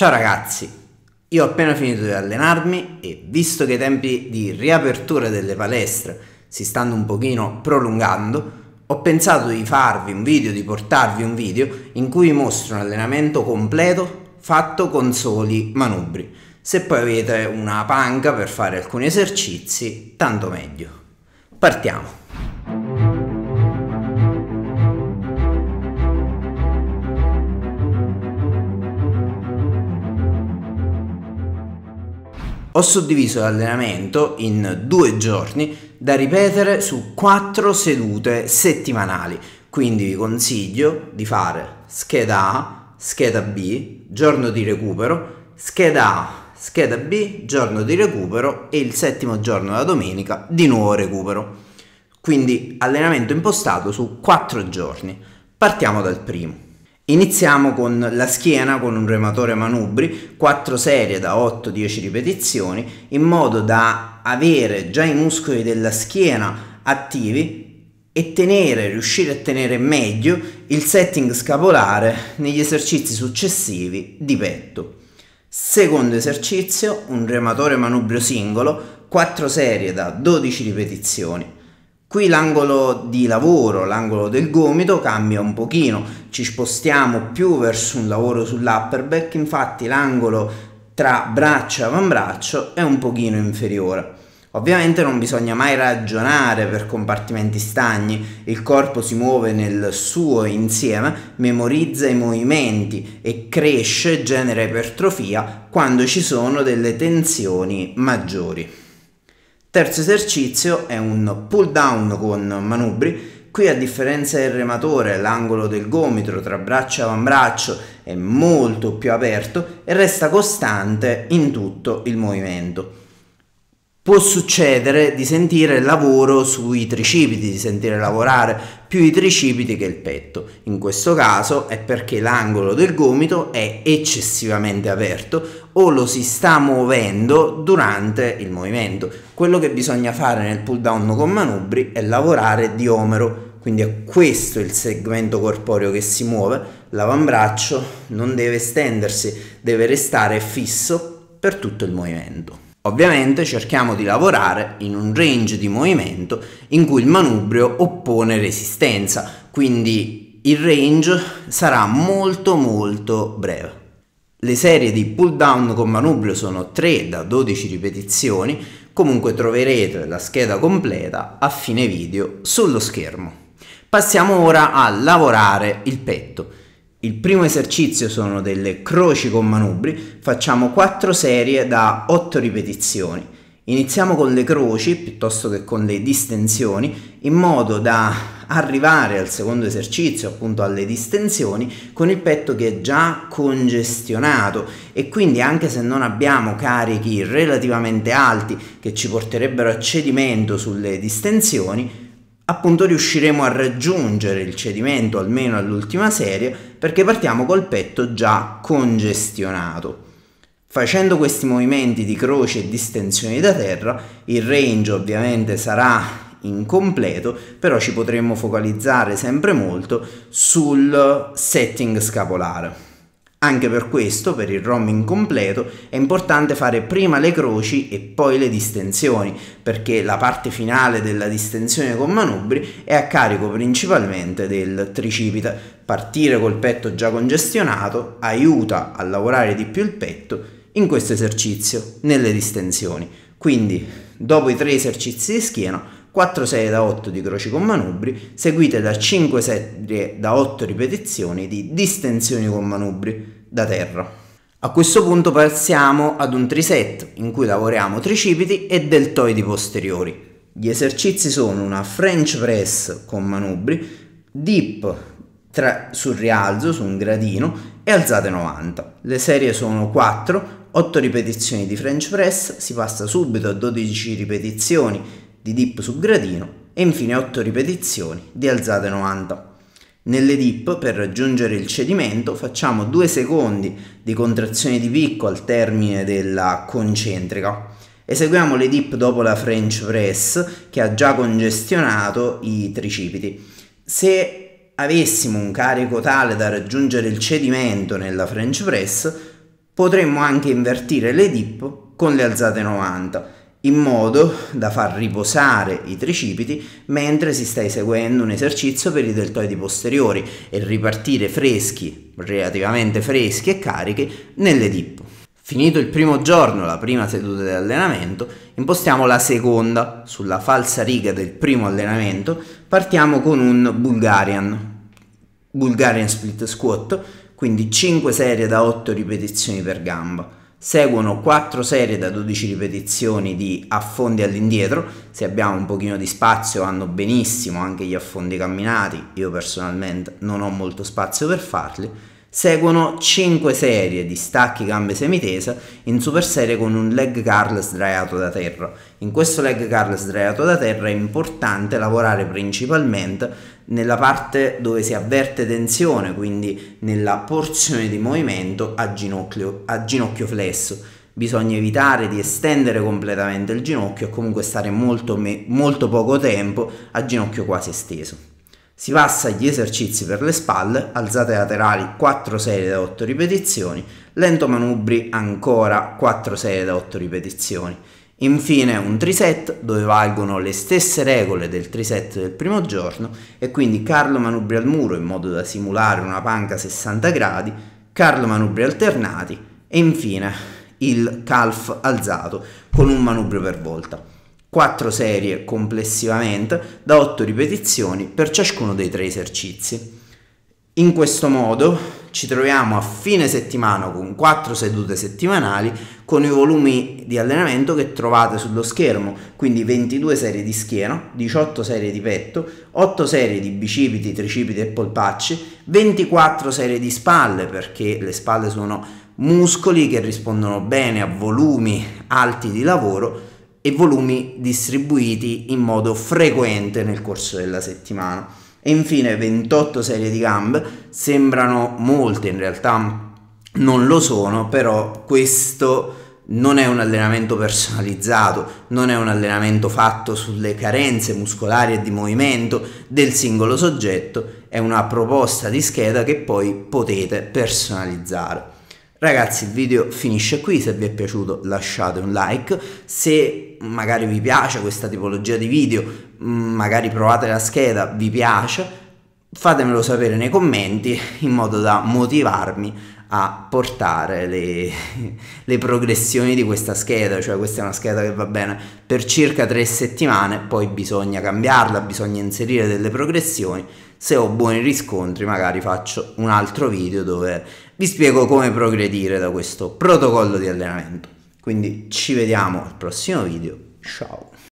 Ciao ragazzi, io ho appena finito di allenarmi e visto che i tempi di riapertura delle palestre si stanno un pochino prolungando, ho pensato di farvi un video, di portarvi un video in cui mostro un allenamento completo fatto con soli manubri. Se poi avete una panca per fare alcuni esercizi, tanto meglio. Partiamo! ho suddiviso l'allenamento in due giorni da ripetere su quattro sedute settimanali. Quindi vi consiglio di fare scheda A, scheda B, giorno di recupero, scheda A, scheda B, giorno di recupero e il settimo giorno la domenica di nuovo recupero. Quindi allenamento impostato su quattro giorni. Partiamo dal primo. Iniziamo con la schiena con un rematore manubri, 4 serie da 8-10 ripetizioni, in modo da avere già i muscoli della schiena attivi e tenere, riuscire a tenere meglio il setting scapolare negli esercizi successivi di petto. Secondo esercizio, un rematore manubrio singolo, 4 serie da 12 ripetizioni, Qui l'angolo di lavoro, l'angolo del gomito cambia un pochino, ci spostiamo più verso un lavoro sull'upper back, infatti l'angolo tra braccio e avambraccio è un pochino inferiore. Ovviamente non bisogna mai ragionare per compartimenti stagni, il corpo si muove nel suo insieme, memorizza i movimenti e cresce, genera ipertrofia quando ci sono delle tensioni maggiori. Terzo esercizio è un pull down con manubri, qui a differenza del rematore l'angolo del gomito tra braccio e avambraccio è molto più aperto e resta costante in tutto il movimento. Può succedere di sentire lavoro sui tricipiti, di sentire lavorare più i tricipiti che il petto. In questo caso è perché l'angolo del gomito è eccessivamente aperto o lo si sta muovendo durante il movimento. Quello che bisogna fare nel pull down con manubri è lavorare di omero, quindi è questo il segmento corporeo che si muove, l'avambraccio non deve stendersi, deve restare fisso per tutto il movimento. Ovviamente cerchiamo di lavorare in un range di movimento in cui il manubrio oppone resistenza, quindi il range sarà molto molto breve. Le serie di pull down con manubrio sono 3 da 12 ripetizioni, comunque troverete la scheda completa a fine video sullo schermo. Passiamo ora a lavorare il petto. Il primo esercizio sono delle croci con manubri, facciamo 4 serie da 8 ripetizioni. Iniziamo con le croci piuttosto che con le distensioni in modo da arrivare al secondo esercizio, appunto alle distensioni, con il petto che è già congestionato e quindi anche se non abbiamo carichi relativamente alti che ci porterebbero a cedimento sulle distensioni, appunto riusciremo a raggiungere il cedimento almeno all'ultima serie perché partiamo col petto già congestionato. Facendo questi movimenti di croce e distensioni da terra, il range ovviamente sarà incompleto, però ci potremmo focalizzare sempre molto sul setting scapolare. Anche per questo, per il ROM incompleto, è importante fare prima le croci e poi le distensioni, perché la parte finale della distensione con manubri è a carico principalmente del tricipite. Partire col petto già congestionato aiuta a lavorare di più il petto in questo esercizio, nelle distensioni. Quindi, dopo i tre esercizi di schiena, 4 serie da 8 di croci con manubri, seguite da 5 serie da 8 ripetizioni di distensioni con manubri da terra. A questo punto passiamo ad un triset in cui lavoriamo tricipiti e deltoidi posteriori. Gli esercizi sono una French press con manubri, dip tra, sul rialzo, su un gradino e alzate 90. Le serie sono 4, 8 ripetizioni di French press, si passa subito a 12 ripetizioni di dip su gradino e infine 8 ripetizioni di alzate 90. Nelle dip per raggiungere il cedimento facciamo 2 secondi di contrazione di picco al termine della concentrica. Eseguiamo le dip dopo la French press che ha già congestionato i tricipiti. Se avessimo un carico tale da raggiungere il cedimento nella French press, potremmo anche invertire le dip con le alzate 90 in modo da far riposare i tricipiti mentre si sta eseguendo un esercizio per i deltoidi posteriori e ripartire freschi, relativamente freschi e carichi nelle dip. Finito il primo giorno, la prima seduta di allenamento, impostiamo la seconda. Sulla falsa riga del primo allenamento partiamo con un Bulgarian, Bulgarian split squat, quindi 5 serie da 8 ripetizioni per gamba Seguono 4 serie da 12 ripetizioni di affondi all'indietro, se abbiamo un pochino di spazio vanno benissimo anche gli affondi camminati, io personalmente non ho molto spazio per farli Seguono 5 serie di stacchi gambe semitesa in super serie con un leg curl sdraiato da terra. In questo leg curl sdraiato da terra è importante lavorare principalmente nella parte dove si avverte tensione, quindi nella porzione di movimento a ginocchio, a ginocchio flesso. Bisogna evitare di estendere completamente il ginocchio e comunque stare molto, molto poco tempo a ginocchio quasi esteso. Si passa agli esercizi per le spalle, alzate laterali 4 serie da 8 ripetizioni, lento manubri ancora 4 serie da 8 ripetizioni. Infine un triset dove valgono le stesse regole del triset del primo giorno e quindi Carlo manubri al muro in modo da simulare una panca 60 gradi, Carlo manubri alternati e infine il calf alzato con un manubrio per volta. 4 serie complessivamente da 8 ripetizioni per ciascuno dei tre esercizi. In questo modo ci troviamo a fine settimana con 4 sedute settimanali con i volumi di allenamento che trovate sullo schermo, quindi 22 serie di schiena, 18 serie di petto, 8 serie di bicipiti, tricipiti e polpacci, 24 serie di spalle perché le spalle sono muscoli che rispondono bene a volumi alti di lavoro e volumi distribuiti in modo frequente nel corso della settimana. E infine 28 serie di gambe, sembrano molte in realtà non lo sono, però questo non è un allenamento personalizzato, non è un allenamento fatto sulle carenze muscolari e di movimento del singolo soggetto, è una proposta di scheda che poi potete personalizzare. Ragazzi il video finisce qui, se vi è piaciuto lasciate un like, se magari vi piace questa tipologia di video, mm, magari provate la scheda, vi piace, fatemelo sapere nei commenti in modo da motivarmi a portare le, le, progressioni di questa scheda, cioè questa è una scheda che va bene per circa tre settimane, poi bisogna cambiarla, bisogna inserire delle progressioni, se ho buoni riscontri magari faccio un altro video dove vi spiego come progredire da questo protocollo di allenamento. Quindi ci vediamo al prossimo video, ciao!